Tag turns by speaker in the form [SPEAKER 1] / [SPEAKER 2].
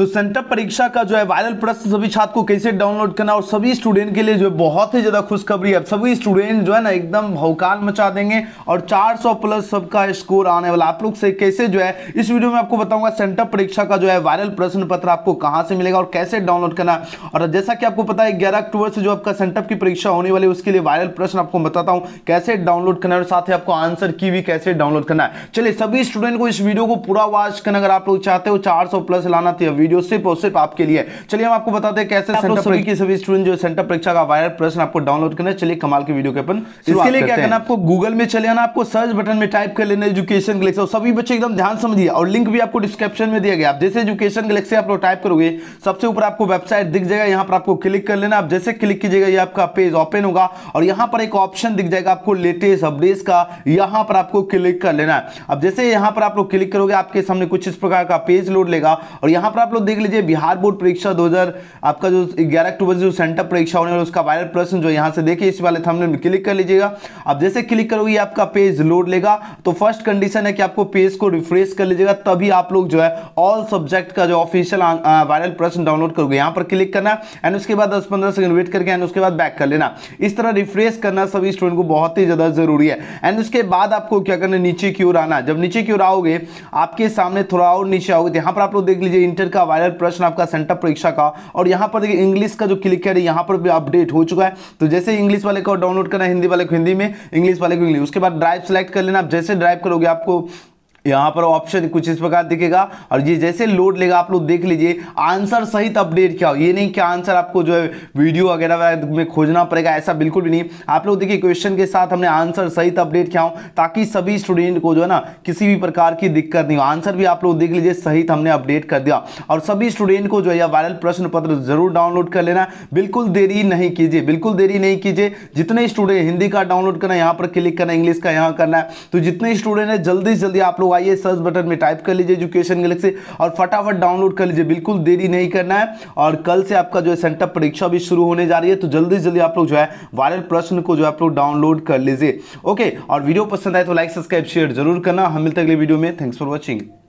[SPEAKER 1] तो सेंटअप परीक्षा का जो है वायरल प्रश्न सभी छात्र को कैसे डाउनलोड करना और सभी स्टूडेंट के लिए जो है बहुत ही ज़्यादा खुशखबरी है सभी स्टूडेंट जो है ना एकदम भौकाल मचा देंगे और 400 प्लस सबका स्कोर आने वाला आप लोग से कैसे जो है इस वीडियो में आपको बताऊंगा सेंटअप परीक्षा का जो है वायरल प्रश्न पत्र आपको कहाँ से मिलेगा और कैसे डाउनलोड करना और जैसा कि आपको पता है ग्यारह अक्टूबर से जो आपका सेंटअप की परीक्षा होने वाली है उसके लिए वायरल प्रश्न आपको बताता हूँ कैसे डाउनलोड करना है और साथ ही आपको आंसर की भी कैसे डाउनलोड करना है चलिए सभी स्टूडेंट को इस वीडियो को पूरा वॉच करना अगर आप लोग चाहते हो चार प्लस लाना तो वीडियो वीडियो सिर्फ और सिर्फ आपके लिए चलिए हम आपको बताते हैं कैसे सेंटर सभी की सभी स्टूडेंट जो सेंटर परीक्षा का वायरल प्रश्न आपको डाउनलोड करना चलिए कमाल के वीडियो के अपन इसके लिए क्या करना आपको गूगल में चले आना आपको सर्च बटन में टाइप कर लेना एजुकेशन गलेक्सी सभी बच्चे एकदम ध्यान समझिए और लिंक भी आपको डिस्क्रिप्शन में दिया गया आप जैसे एजुकेशन गलेक्सी आप लोग टाइप करोगे सबसे ऊपर आपको वेबसाइट दिख जाएगा यहाँ पर आपको क्लिक कर लेना आप जैसे क्लिक कीजिएगा ये आपका पेज ओपन होगा और यहाँ पर एक ऑप्शन दिख जाएगा आपको लेटेस्ट अपडेट का यहाँ पर आपको क्लिक कर लेना है अब जैसे यहाँ पर आप लोग क्लिक करोगे आपके सामने कुछ इस प्रकार का पेज लोड लेगा और यहाँ पर आप लोग तो देख लीजिए बिहार बोर्ड परीक्षा 2000 आपका जो 11 अक्टूबर से जो सेंटर परीक्षा होने वाला उसका वायरल प्रश्न जो यहाँ से देखिए इस वाले थंबनेल में क्लिक कर लीजिएगा अब जैसे क्लिक करोगे आपका पेज लोड लेगा तो फर्स्ट कंडीशन है कि आपको पेज को रिफ्रेश कर लीजिएगा तभी आप लोग जो है ऑल सब्जेक्ट का जो ऑफिशियल वायरल प्रश्न डाउनलोड करोगे यहाँ पर क्लिक करना एंड उसके बाद दस पंद्रह सेकंड वेट करके एंड उसके बाद बैक कर लेना इस तरह रिफ्रेश करना सभी स्टूडेंट को बहुत ही ज़्यादा ज़रूरी है एंड उसके बाद आपको क्या करना नीचे की ओर आना जब नीचे की ओर आओगे आपके सामने थोड़ा और नीचे आओगे तो यहाँ पर आप लोग देख लीजिए इंटर का वायरल प्रश्न आपका सेंटर परीक्षा का और यहाँ पर देखिए इंग्लिश का जो क्लिकर है यहाँ पर भी अपडेट हो चुका है तो जैसे इंग्लिश वाले को डाउनलोड करना हिंदी वाले को हिंदी में इंग्लिश वाले को इंग्लिश उसके बाद ड्राइव सेलेक्ट कर लेना आप जैसे ड्राइव करोगे आपको यहाँ पर ऑप्शन कुछ इस प्रकार दिखेगा और ये जैसे लोड लेगा आप लोग देख लीजिए आंसर सहित अपडेट क्या हो ये नहीं कि आंसर आपको जो है वीडियो वगैरह में खोजना पड़ेगा ऐसा बिल्कुल भी नहीं आप लोग देखिए क्वेश्चन के साथ हमने आंसर सहित अपडेट क्या हो ताकि सभी स्टूडेंट को जो है ना किसी भी प्रकार की दिक्कत नहीं हो आंसर भी आप लोग देख लीजिए सहित हमने अपडेट कर दिया और सभी स्टूडेंट को जो है वायरल प्रश्न पत्र जरूर डाउनलोड कर लेना बिल्कुल देरी नहीं कीजिए बिल्कुल देरी नहीं कीजिए जितने स्टूडेंट हिंदी का डाउनलोड करना यहाँ पर क्लिक करना इंग्लिश का यहाँ करना है तो जितने स्टूडेंट है जल्दी से जल्दी आप लोग तो आइए सर्च बटन में टाइप कर लीजिए एजुकेशन गैलेक्सी और फटाफट डाउनलोड कर लीजिए बिल्कुल देरी नहीं करना है और कल से आपका जो है सेंटअप परीक्षा भी शुरू होने जा रही है तो जल्दी जल्दी आप लोग जो है वायरल प्रश्न को जो आप लोग डाउनलोड कर लीजिए ओके और वीडियो पसंद आए तो लाइक सब्सक्राइब शेयर जरूर करना हम मिलते अगले वीडियो में थैंक्स फॉर वॉचिंग